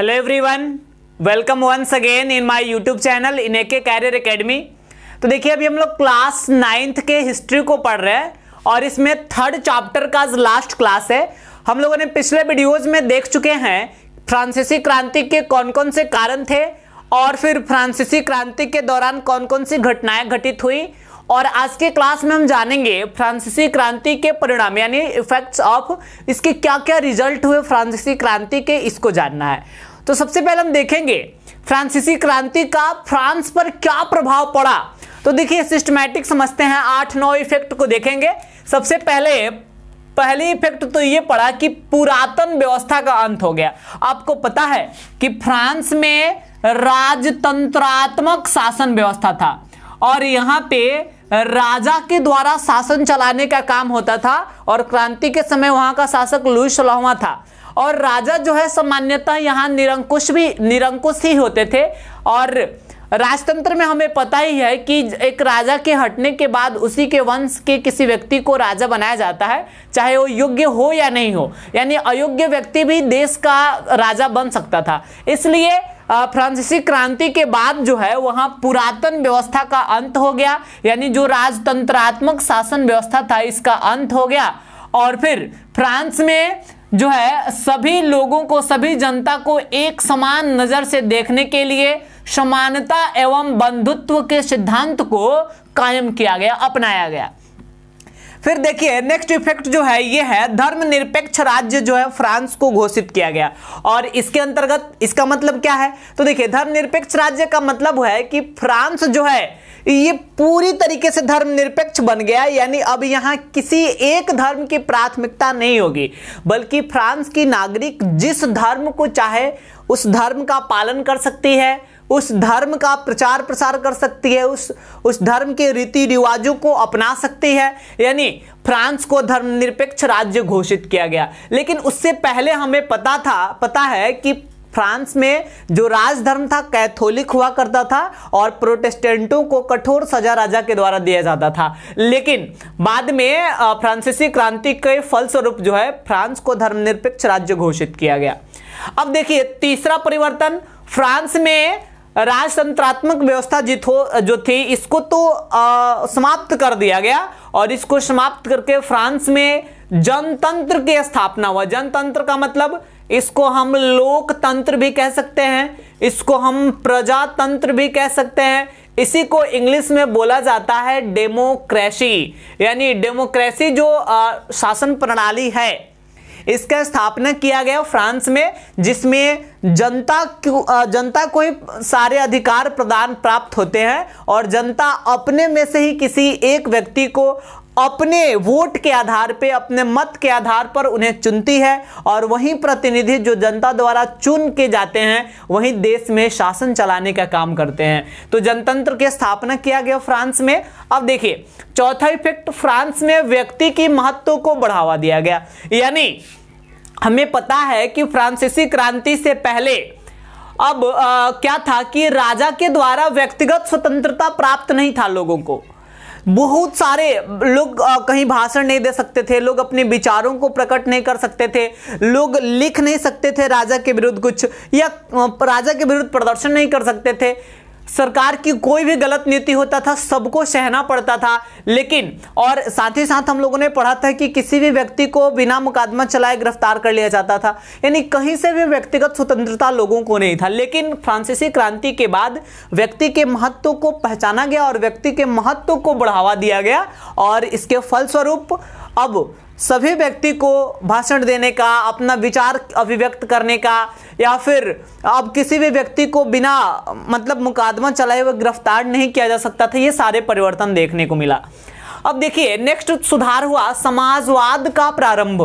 hello everyone welcome once again in my YouTube channel in A K career academy तो देखिए अभी हम लोग क्लास नाइन्थ के हिस्ट्री को पढ़ रहे हैं और इसमें थर्ड चैप्टर का लास्ट क्लास है हम लोगों ने पिछले वीडियोज में देख चुके हैं फ्रांसीसी क्रांति के कौन कौन से कारण थे और फिर फ्रांसीसी क्रांति के दौरान कौन कौन सी घटनाएं घटित हुई और आज के क्लास में हम जानेंगे फ्रांसीसी क्रांति के परिणाम यानी इफेक्ट्स ऑफ इसके क्या क्या रिजल्ट हुए फ्रांसीसी क्रांति के इसको जानना है तो सबसे पहले हम देखेंगे फ्रांसीसी क्रांति का फ्रांस पर क्या प्रभाव पड़ा तो देखिए सिस्टमैटिक समझते हैं आठ नौ इफेक्ट को देखेंगे सबसे पहले पहली इफेक्ट तो ये पड़ा कि पुरातन व्यवस्था का अंत हो गया आपको पता है कि फ्रांस में राजतंत्रात्मक शासन व्यवस्था था और यहां पे राजा के द्वारा शासन चलाने का काम होता था और क्रांति के समय वहां का शासक लुई सलाहवा था और राजा जो है सामान्यतः यहाँ निरंकुश भी निरंकुश ही होते थे और राजतंत्र में हमें पता ही है कि एक राजा के हटने के बाद उसी के वंश के किसी व्यक्ति को राजा बनाया जाता है चाहे वो योग्य हो या नहीं हो यानी अयोग्य व्यक्ति भी देश का राजा बन सकता था इसलिए फ्रांसीसी क्रांति के बाद जो है वहाँ पुरातन व्यवस्था का अंत हो गया यानी जो राजतंत्रात्मक शासन व्यवस्था था इसका अंत हो गया और फिर फ्रांस में जो है सभी लोगों को सभी जनता को एक समान नज़र से देखने के लिए समानता एवं बंधुत्व के सिद्धांत को कायम किया गया अपनाया गया फिर देखिए नेक्स्ट इफेक्ट जो है ये है धर्मनिरपेक्ष राज्य जो है फ्रांस को घोषित किया गया और इसके अंतर्गत इसका मतलब क्या है तो देखिए धर्मनिरपेक्ष राज्य का मतलब है कि फ्रांस जो है ये पूरी तरीके से धर्मनिरपेक्ष बन गया यानी अब यहाँ किसी एक धर्म की प्राथमिकता नहीं होगी बल्कि फ्रांस की नागरिक जिस धर्म को चाहे उस धर्म का पालन कर सकती है उस धर्म का प्रचार प्रसार कर सकती है उस उस धर्म के रीति रिवाजों को अपना सकती है यानी फ्रांस को धर्मनिरपेक्ष राज्य घोषित किया गया लेकिन उससे पहले हमें पता था पता है कि फ्रांस में जो राजधर्म था कैथोलिक हुआ करता था और प्रोटेस्टेंटों को कठोर सजा राजा के द्वारा दिया जाता था लेकिन बाद में फ्रांसीसी क्रांति के फलस्वरूप जो है फ्रांस को धर्मनिरपेक्ष राज्य घोषित किया गया अब देखिए तीसरा परिवर्तन फ्रांस में राजतंत्रात्मक व्यवस्था जिथो जो थी इसको तो आ, समाप्त कर दिया गया और इसको समाप्त करके फ्रांस में जनतंत्र की स्थापना हुआ जनतंत्र का मतलब इसको हम लोकतंत्र भी कह सकते हैं इसको हम प्रजातंत्र भी कह सकते हैं इसी को इंग्लिश में बोला जाता है डेमोक्रेसी यानी डेमोक्रेसी जो आ, शासन प्रणाली है इसका स्थापना किया गया फ्रांस में जिसमें जनता जनता को ही सारे अधिकार प्रदान प्राप्त होते हैं और जनता अपने में से ही किसी एक व्यक्ति को अपने वोट के आधार पे अपने मत के आधार पर उन्हें चुनती है और वही प्रतिनिधि जो जनता द्वारा चुन के जाते हैं वही देश में शासन चलाने का काम करते हैं तो जनतंत्र की स्थापना किया गया फ्रांस में अब देखिए चौथा इफेक्ट फ्रांस में व्यक्ति की महत्व को बढ़ावा दिया गया यानी हमें पता है कि फ्रांसीसी क्रांति से पहले अब आ, क्या था कि राजा के द्वारा व्यक्तिगत स्वतंत्रता प्राप्त नहीं था लोगों को बहुत सारे लोग कहीं भाषण नहीं दे सकते थे लोग अपने विचारों को प्रकट नहीं कर सकते थे लोग लिख नहीं सकते थे राजा के विरुद्ध कुछ या राजा के विरुद्ध प्रदर्शन नहीं कर सकते थे सरकार की कोई भी गलत नीति होता था सबको सहना पड़ता था लेकिन और साथ ही साथ हम लोगों ने पढ़ा था कि किसी भी व्यक्ति को बिना मुकदमा चलाए गिरफ्तार कर लिया जाता था यानी कहीं से भी व्यक्तिगत स्वतंत्रता लोगों को नहीं था लेकिन फ्रांसीसी क्रांति के बाद व्यक्ति के महत्व को पहचाना गया और व्यक्ति के महत्व को बढ़ावा दिया गया और इसके फलस्वरूप अब सभी व्यक्ति को भाषण देने का अपना विचार अभिव्यक्त करने का या फिर अब किसी भी व्यक्ति को बिना मतलब मुकदमा चलाए हुए गिरफ्तार नहीं किया जा सकता था ये सारे परिवर्तन देखने को मिला अब देखिए नेक्स्ट सुधार हुआ समाजवाद का प्रारंभ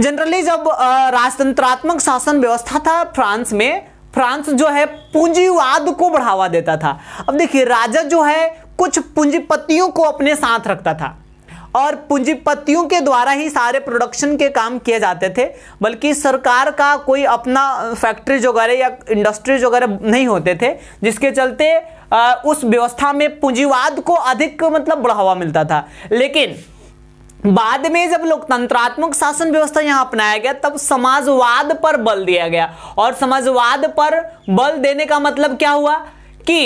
जनरली जब राजतंत्रात्मक शासन व्यवस्था था फ्रांस में फ्रांस जो है पूंजीवाद को बढ़ावा देता था अब देखिए राजा जो है कुछ पूंजीपतियों को अपने साथ रखता था और पूंजीपतियों के द्वारा ही सारे प्रोडक्शन के काम किए जाते थे बल्कि सरकार का कोई अपना फैक्ट्रीज वगैरह या इंडस्ट्रीज वगैरह नहीं होते थे जिसके चलते उस व्यवस्था में पूंजीवाद को अधिक मतलब बढ़ावा मिलता था लेकिन बाद में जब लोकतंत्रात्मक शासन व्यवस्था यहाँ अपनाया गया तब समाजवाद पर बल दिया गया और समाजवाद पर बल देने का मतलब क्या हुआ कि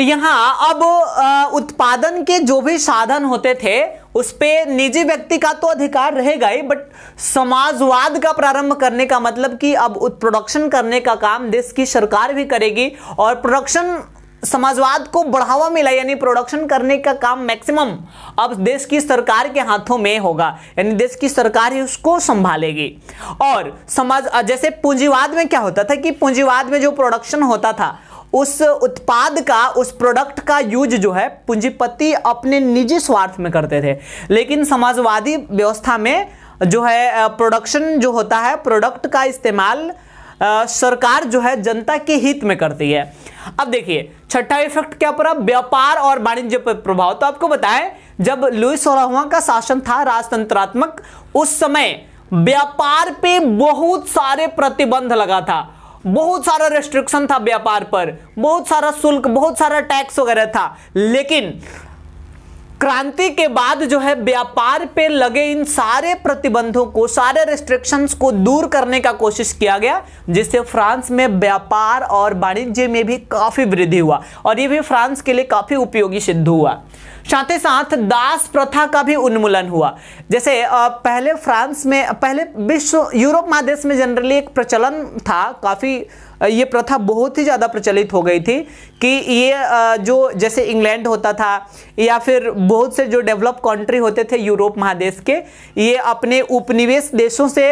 यहाँ अब उत्पादन के जो भी साधन होते थे उस पर निजी व्यक्ति का तो अधिकार रहेगा ही बट समाजवाद का प्रारंभ करने का मतलब कि अब प्रोडक्शन करने का काम देश की सरकार भी करेगी और प्रोडक्शन समाजवाद को बढ़ावा मिला यानी प्रोडक्शन करने का काम मैक्सिमम अब देश की सरकार के हाथों में होगा यानी देश की सरकार ही उसको संभालेगी और समाज जैसे पूंजीवाद में क्या होता था कि पूंजीवाद में जो प्रोडक्शन होता था उस उत्पाद का उस प्रोडक्ट का यूज जो है पूंजीपति अपने निजी स्वार्थ में करते थे लेकिन समाजवादी व्यवस्था में जो है प्रोडक्शन जो होता है प्रोडक्ट का इस्तेमाल सरकार जो है जनता के हित में करती है अब देखिए छठा इफेक्ट क्या पड़ा व्यापार और वाणिज्य पर प्रभाव तो आपको बताएं जब लुई सोलहवा का शासन था राजतंत्रात्मक उस समय व्यापार पे बहुत सारे प्रतिबंध लगा था बहुत सारा रेस्ट्रिक्शन था व्यापार पर बहुत सारा शुल्क बहुत सारा टैक्स वगैरह था लेकिन क्रांति के बाद जो है व्यापार पे लगे इन सारे प्रतिबंधों को सारे रिस्ट्रिक्शंस को दूर करने का कोशिश किया गया जिससे फ्रांस में व्यापार और वाणिज्य में भी काफ़ी वृद्धि हुआ और ये भी फ्रांस के लिए काफ़ी उपयोगी सिद्ध हुआ साथ ही साथ दास प्रथा का भी उन्मूलन हुआ जैसे पहले फ्रांस में पहले विश्व यूरोप महादेश में जनरली एक प्रचलन था काफ़ी ये प्रथा बहुत ही ज़्यादा प्रचलित हो गई थी कि ये जो जैसे इंग्लैंड होता था या फिर बहुत से जो डेवलप कंट्री होते थे यूरोप महादेश के ये अपने उपनिवेश देशों से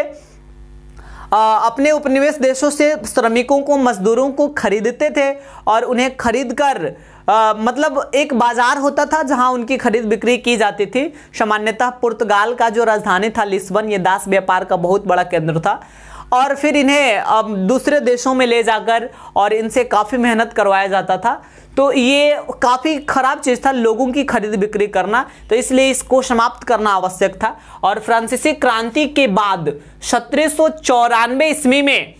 अपने उपनिवेश देशों से श्रमिकों को मजदूरों को खरीदते थे और उन्हें खरीद कर आ, मतलब एक बाजार होता था जहां उनकी खरीद बिक्री की जाती थी सामान्यतः पुर्तगाल का जो राजधानी था लिस्बन ये दास व्यापार का बहुत बड़ा केंद्र था और फिर इन्हें दूसरे देशों में ले जाकर और इनसे काफ़ी मेहनत करवाया जाता था तो ये काफ़ी ख़राब चीज़ था लोगों की खरीद बिक्री करना तो इसलिए इसको समाप्त करना आवश्यक था और फ्रांसीसी क्रांति के बाद सत्रह ईस्वी में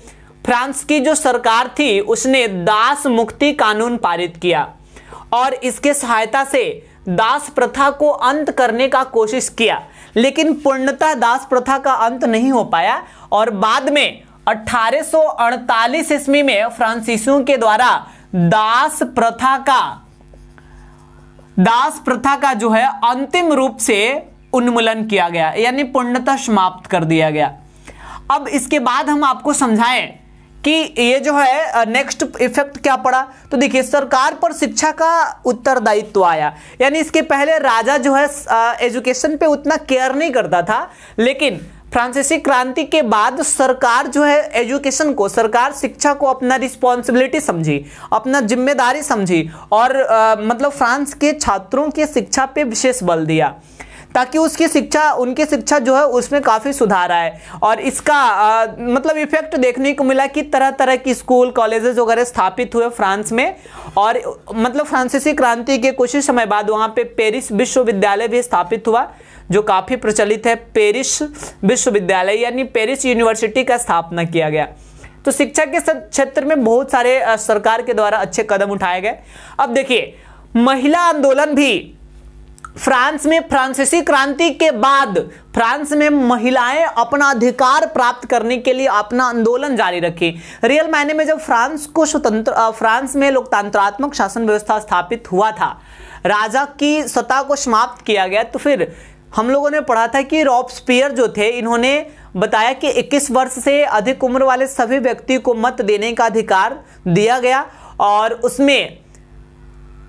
फ्रांस की जो सरकार थी उसने दास मुक्ति कानून पारित किया और इसके सहायता से दास प्रथा को अंत करने का कोशिश किया लेकिन पूर्णतः दास प्रथा का अंत नहीं हो पाया और बाद में 1848 ईस्वी में फ्रांसीसियों के द्वारा दास प्रथा का दास प्रथा का जो है अंतिम रूप से उन्मूलन किया गया यानी पूर्णतः समाप्त कर दिया गया अब इसके बाद हम आपको समझाएं कि ये जो है नेक्स्ट इफेक्ट क्या पड़ा तो देखिए सरकार पर शिक्षा का उत्तरदायित्व आया यानी इसके पहले राजा जो है एजुकेशन पे उतना केयर नहीं करता था लेकिन फ्रांसीसी क्रांति के बाद सरकार जो है एजुकेशन को सरकार शिक्षा को अपना रिस्पॉन्सिबिलिटी समझी अपना जिम्मेदारी समझी और आ, मतलब फ्रांस के छात्रों की शिक्षा पे विशेष बल दिया ताकि उसकी शिक्षा उनकी शिक्षा जो है उसमें काफ़ी सुधार आए और इसका आ, मतलब इफेक्ट देखने को मिला कि तरह तरह की स्कूल कॉलेजेस वगैरह स्थापित हुए फ्रांस में और मतलब फ्रांसीसी क्रांति के कुछ ही समय बाद वहाँ पे पेरिस विश्वविद्यालय भी स्थापित हुआ जो काफ़ी प्रचलित है पेरिस विश्वविद्यालय यानी पेरिस यूनिवर्सिटी का स्थापना किया गया तो शिक्षा के क्षेत्र में बहुत सारे सरकार के द्वारा अच्छे कदम उठाए गए अब देखिए महिला आंदोलन भी फ्रांस में फ्रांसीसी क्रांति के बाद फ्रांस में महिलाएं अपना अधिकार प्राप्त करने के लिए अपना आंदोलन जारी रखी रियल मायने में जब फ्रांस को स्वतंत्र फ्रांस में लोकतंत्रात्मक शासन व्यवस्था स्थापित हुआ था राजा की सत्ता को समाप्त किया गया तो फिर हम लोगों ने पढ़ा था कि रॉब्सपियर जो थे इन्होंने बताया कि 21 वर्ष से अधिक उम्र वाले सभी व्यक्ति को मत देने का अधिकार दिया गया और उसमें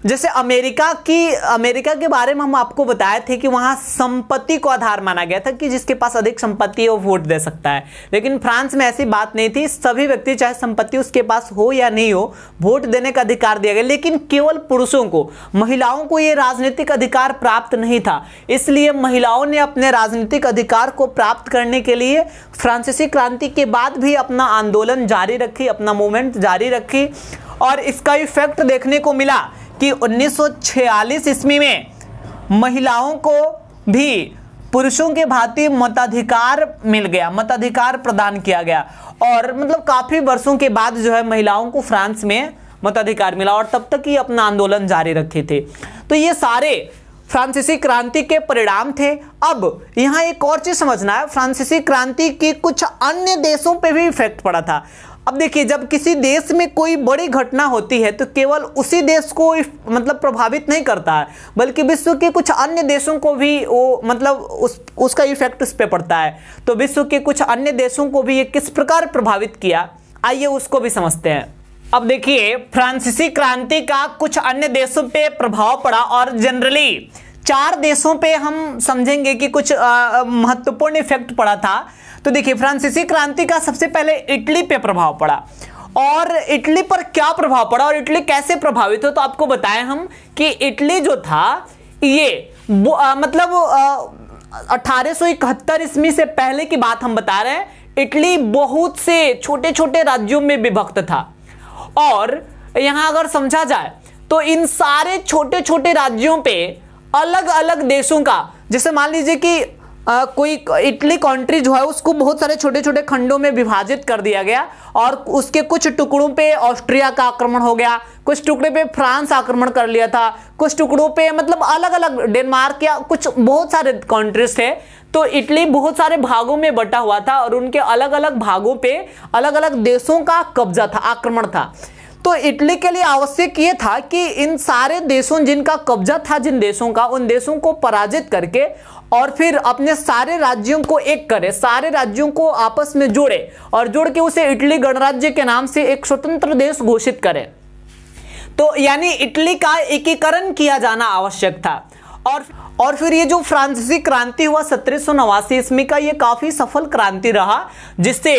जैसे अमेरिका की अमेरिका के बारे में हम आपको बताए थे कि वहाँ संपत्ति को आधार माना गया था कि जिसके पास अधिक संपत्ति है वो वोट दे सकता है लेकिन फ्रांस में ऐसी बात नहीं थी सभी व्यक्ति चाहे संपत्ति उसके पास हो या नहीं हो वोट देने का अधिकार दिया गया लेकिन केवल पुरुषों को महिलाओं को ये राजनीतिक अधिकार प्राप्त नहीं था इसलिए महिलाओं ने अपने राजनीतिक अधिकार को प्राप्त करने के लिए फ्रांसीसी क्रांति के बाद भी अपना आंदोलन जारी रखी अपना मूवमेंट जारी रखी और इसका इफेक्ट देखने को मिला कि 1946 ईस्वी में महिलाओं को भी पुरुषों के भांति मताधिकार मिल गया मताधिकार प्रदान किया गया और मतलब काफ़ी वर्षों के बाद जो है महिलाओं को फ्रांस में मताधिकार मिला और तब तक ही अपना आंदोलन जारी रखे थे तो ये सारे फ्रांसीसी क्रांति के परिणाम थे अब यहाँ एक और चीज़ समझना है फ्रांसीसी क्रांति की कुछ अन्य देशों पे भी इफेक्ट पड़ा था अब देखिए जब किसी देश में कोई बड़ी घटना होती है तो केवल उसी देश को मतलब प्रभावित नहीं करता है बल्कि विश्व के कुछ अन्य देशों को भी वो मतलब उस उसका इफेक्ट उस पर पड़ता है तो विश्व के कुछ अन्य देशों को भी ये किस प्रकार प्रभावित किया आइए उसको भी समझते हैं अब देखिए फ्रांसीसी क्रांति का कुछ अन्य देशों पे प्रभाव पड़ा और जनरली चार देशों पे हम समझेंगे कि कुछ महत्वपूर्ण इफेक्ट पड़ा था तो देखिए फ्रांसीसी क्रांति का सबसे पहले इटली पे प्रभाव पड़ा और इटली पर क्या प्रभाव पड़ा और इटली कैसे प्रभावित हो तो आपको बताएं हम कि इटली जो था ये आ, मतलब अठारह ईस्वी से पहले की बात हम बता रहे हैं इटली बहुत से छोटे छोटे राज्यों में विभक्त था और यहाँ अगर समझा जाए तो इन सारे छोटे छोटे राज्यों पे अलग अलग देशों का जैसे मान लीजिए कि आ, कोई इटली कंट्री जो है उसको बहुत सारे छोटे छोटे खंडों में विभाजित कर दिया गया और उसके कुछ टुकड़ों पे ऑस्ट्रिया का आक्रमण हो गया कुछ टुकड़े पे फ्रांस आक्रमण कर लिया था कुछ टुकड़ों पे मतलब अलग अलग डेनमार्क या कुछ बहुत सारे कंट्रीज थे तो इटली बहुत सारे भागों में बटा हुआ था और उनके अलग अलग भागों पर अलग अलग देशों का कब्जा था आक्रमण था तो इटली के लिए आवश्यक ये था कि इन सारे देशों जिनका कब्जा था जिन देशों का उन देशों को पराजित करके और फिर अपने सारे राज्यों को एक करे सारे राज्यों को आपस में जोड़े और जोड़ के उसे इटली गणराज्य के नाम से एक स्वतंत्र देश घोषित करे तो यानी इटली का एकीकरण किया जाना आवश्यक था और और फिर ये जो फ्रांसीसी क्रांति हुआ सत्रह सौ नवासी ईस्वी का ये काफ़ी सफल क्रांति रहा जिससे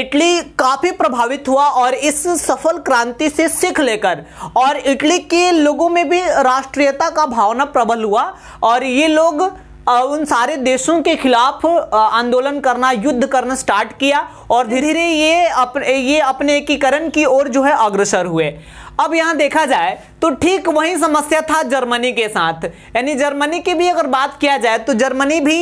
इटली काफ़ी प्रभावित हुआ और इस सफल क्रांति से सीख लेकर और इटली के लोगों में भी राष्ट्रीयता का भावना प्रबल हुआ और ये लोग उन सारे देशों के खिलाफ आंदोलन करना युद्ध करना स्टार्ट किया और धीरे धीरे ये अपने ये अपने एकीकरण की ओर जो है अग्रसर हुए अब यहां देखा जाए तो ठीक वही समस्या था जर्मनी के साथ यानी जर्मनी की भी अगर बात किया जाए तो जर्मनी भी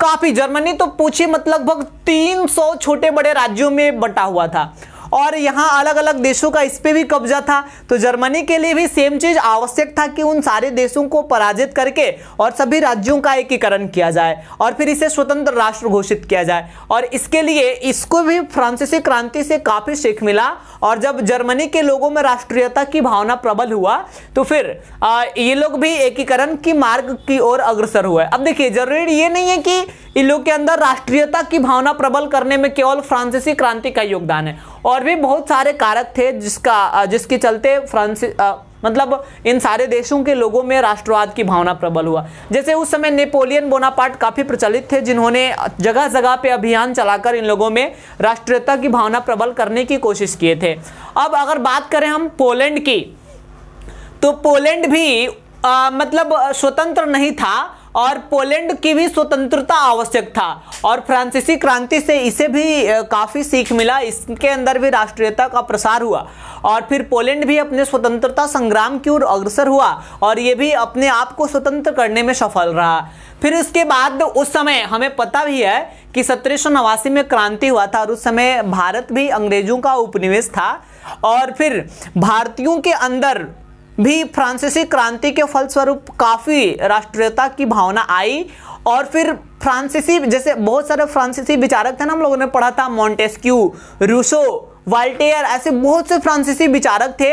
काफी जर्मनी तो पूछिए मतलब लगभग 300 छोटे बड़े राज्यों में बंटा हुआ था और यहाँ अलग अलग देशों का इस पर भी कब्जा था तो जर्मनी के लिए भी सेम चीज आवश्यक था कि उन सारे देशों को पराजित करके और सभी राज्यों का एकीकरण किया जाए और फिर इसे स्वतंत्र राष्ट्र घोषित किया जाए और इसके लिए इसको भी फ्रांसीसी क्रांति से काफी सीख मिला और जब जर्मनी के लोगों में राष्ट्रीयता की भावना प्रबल हुआ तो फिर आ, ये लोग भी एकीकरण की मार्ग की ओर अग्रसर हुए अब देखिए जरूरी ये नहीं है कि इन लोग के अंदर राष्ट्रीयता की भावना प्रबल करने में केवल फ्रांसीसी क्रांति का योगदान है और और भी बहुत सारे कारक थे जिसका जिसके चलते फ्रांस मतलब इन सारे देशों के लोगों में राष्ट्रवाद की भावना प्रबल हुआ जैसे उस समय नेपोलियन बोनापार्ट काफ़ी प्रचलित थे जिन्होंने जगह जगह पे अभियान चलाकर इन लोगों में राष्ट्रीयता की भावना प्रबल करने की कोशिश किए थे अब अगर बात करें हम पोलैंड की तो पोलैंड भी आ, मतलब स्वतंत्र नहीं था और पोलैंड की भी स्वतंत्रता आवश्यक था और फ्रांसीसी क्रांति से इसे भी काफ़ी सीख मिला इसके अंदर भी राष्ट्रीयता का प्रसार हुआ और फिर पोलैंड भी अपने स्वतंत्रता संग्राम की ओर अग्रसर हुआ और ये भी अपने आप को स्वतंत्र करने में सफल रहा फिर उसके बाद उस समय हमें पता भी है कि सत्रह नवासी में क्रांति हुआ था और उस समय भारत भी अंग्रेजों का उपनिवेश था और फिर भारतीयों के अंदर भी फ्रांसीसी क्रांति के फलस्वरूप काफ़ी राष्ट्रीयता की भावना आई और फिर फ्रांसीसी जैसे बहुत सारे फ्रांसीसी विचारक थे ना हम लोगों ने पढ़ा था मॉन्टेस्क्यू रूसो वाल्टेयर ऐसे बहुत से फ्रांसीसी विचारक थे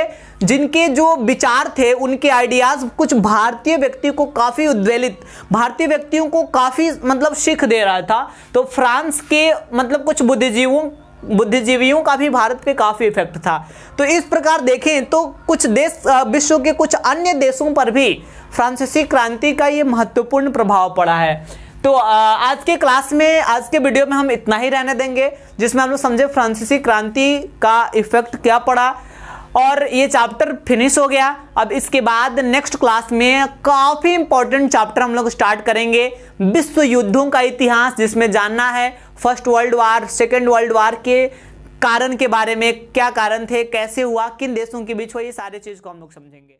जिनके जो विचार थे उनके आइडियाज़ कुछ भारतीय व्यक्ति को काफ़ी उद्वेलित भारतीय व्यक्तियों को काफ़ी मतलब सीख दे रहा था तो फ्रांस के मतलब कुछ बुद्धिजीवों बुद्धिजीवियों का भी भारत पे काफ़ी इफेक्ट था तो इस प्रकार देखें तो कुछ देश विश्व के कुछ अन्य देशों पर भी फ्रांसीसी क्रांति का ये महत्वपूर्ण प्रभाव पड़ा है तो आज के क्लास में आज के वीडियो में हम इतना ही रहने देंगे जिसमें हम लोग समझे फ्रांसीसी क्रांति का इफेक्ट क्या पड़ा और ये चैप्टर फिनिश हो गया अब इसके बाद नेक्स्ट क्लास में काफ़ी इंपॉर्टेंट चैप्टर हम लोग स्टार्ट करेंगे विश्व युद्धों का इतिहास जिसमें जानना है first world war second world war के कारण के बारे में क्या कारण थे कैसे हुआ किन देशों के बीच हुआ ये सारे चीज़ को हम लोग समझेंगे